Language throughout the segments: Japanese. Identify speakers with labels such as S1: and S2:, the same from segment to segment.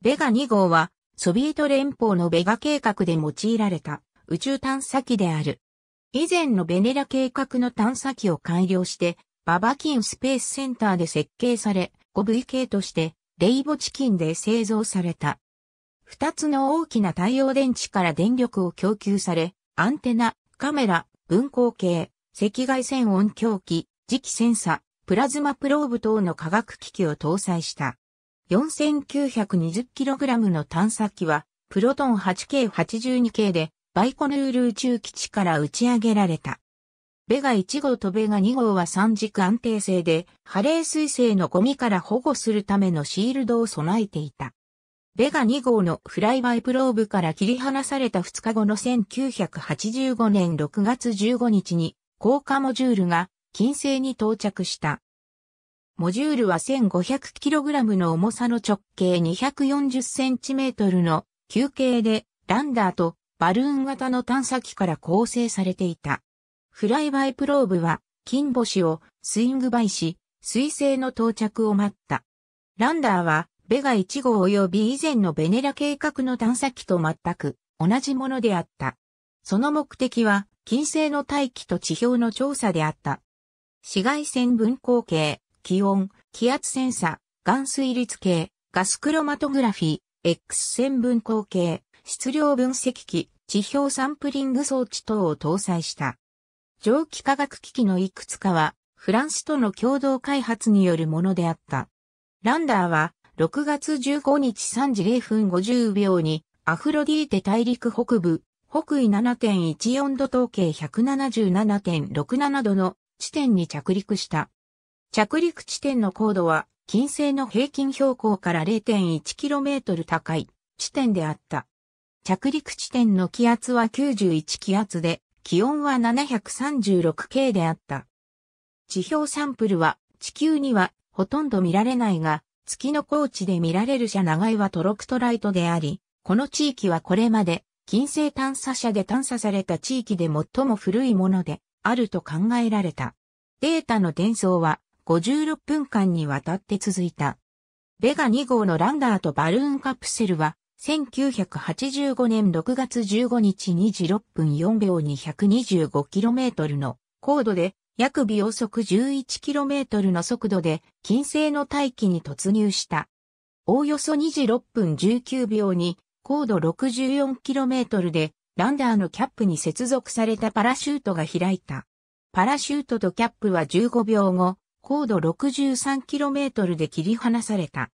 S1: ベガ2号は、ソビエト連邦のベガ計画で用いられた宇宙探査機である。以前のベネラ計画の探査機を改良して、ババキンスペースセンターで設計され、5V k として、レイボチキンで製造された。二つの大きな太陽電池から電力を供給され、アンテナ、カメラ、分光計、赤外線音響機、磁気センサ、プラズマプローブ等の科学機器を搭載した。4920kg の探査機は、プロトン 8K82 k で、バイコヌール宇宙基地から打ち上げられた。ベガ1号とベガ2号は三軸安定性で、ハレー彗星のゴミから保護するためのシールドを備えていた。ベガ2号のフライバイプローブから切り離された2日後の1985年6月15日に、降下モジュールが金星に到着した。モジュールは 1500kg の重さの直径 240cm の球形でランダーとバルーン型の探査機から構成されていた。フライバイプローブは金星をスイングバイし、水星の到着を待った。ランダーはベガ1号及び以前のベネラ計画の探査機と全く同じものであった。その目的は金星の大気と地表の調査であった。紫外線分光計、気温、気圧センサ、含水率計、ガスクロマトグラフィー、X 線分光計、質量分析機、地表サンプリング装置等を搭載した。蒸気科学機器のいくつかは、フランスとの共同開発によるものであった。ランダーは、6月15日3時0分50秒に、アフロディーテ大陸北部、北緯7.14度統計177.67度の地点に着陸した。着陸地点の高度は金星の平均標高から 0.1km 高い地点であった。着陸地点の気圧は91気圧で、気温は 736K であった。地表サンプルは地球にはほとんど見られないが、月の高地で見られる車長いはトロクトライトであり、この地域はこれまで金星探査車で探査された地域で最も古いものであると考えられた。データの伝送は56分間にわたって続いた。ベガ2号のランダーとバルーンカプセルは、1985年6月15日2時6分4秒に 125km の高度で、約秒速 11km の速度で、金星の大気に突入した。おおよそ2時6分19秒に、高度 64km で、ランダーのキャップに接続されたパラシュートが開いた。パラシュートとキャップは15秒後、高度 63km で切り離された。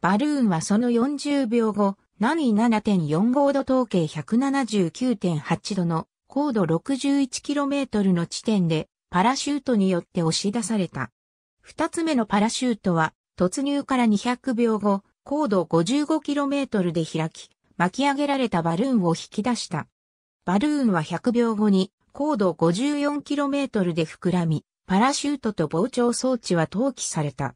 S1: バルーンはその40秒後、南緯7.45度統計179.8度の高度 61km の地点でパラシュートによって押し出された。二つ目のパラシュートは突入から200秒後、高度 55km で開き、巻き上げられたバルーンを引き出した。バルーンは100秒後に高度 54km で膨らみ、パラシュートと膨張装置は投棄された。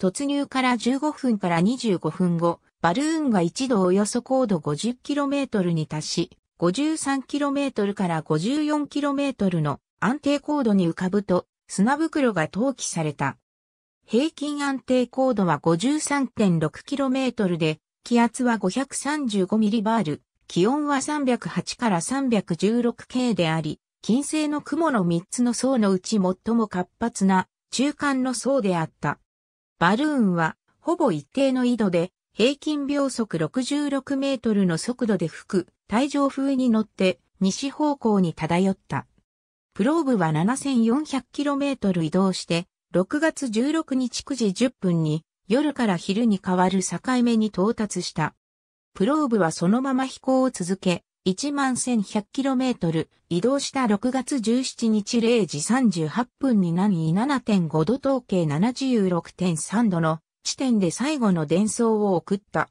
S1: 突入から15分から25分後、バルーンが一度およそ高度 50km に達し、53km から 54km の安定高度に浮かぶと砂袋が投棄された。平均安定高度は 53.6km で、気圧は 535mB、気温は308から 316K であり、金星の雲の3つの層のうち最も活発な中間の層であった。バルーンはほぼ一定の緯度で平均秒速66メートルの速度で吹く体上風に乗って西方向に漂った。プローブは 7400km 移動して6月16日9時10分に夜から昼に変わる境目に到達した。プローブはそのまま飛行を続け、11,100km 移動した6月17日0時38分に南緯7.5度統計76.3度の地点で最後の伝送を送った。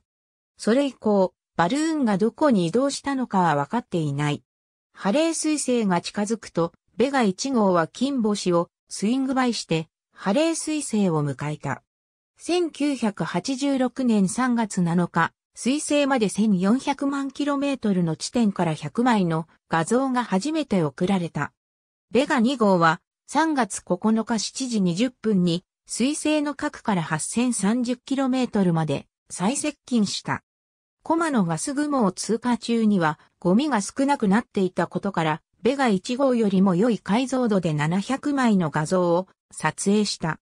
S1: それ以降、バルーンがどこに移動したのかは分かっていない。ハレー彗星が近づくと、ベガ1号は金星をスイングバイして、ハレー彗星を迎えた。1986年3月7日、水星まで1400万 km の地点から100枚の画像が初めて送られた。ベガ2号は3月9日7時20分に水星の核から 8030km まで最接近した。コマのガス雲を通過中にはゴミが少なくなっていたことから、ベガ1号よりも良い解像度で700枚の画像を撮影した。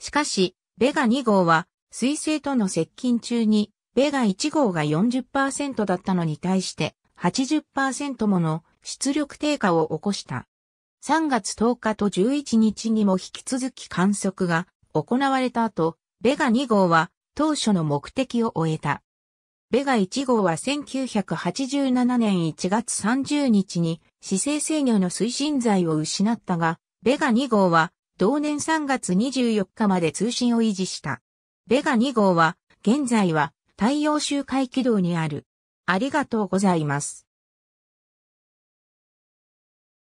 S1: しかし、ベガ2号は水星との接近中にベガ1号が40%だったのに対して80%もの出力低下を起こした。3月10日と11日にも引き続き観測が行われた後、ベガ2号は当初の目的を終えた。ベガ1号は1987年1月30日に姿勢制御の推進剤を失ったが、ベガ2号は同年3月24日まで通信を維持した。ベガ2号は現在は太陽周回軌道にある。ありがとうございます。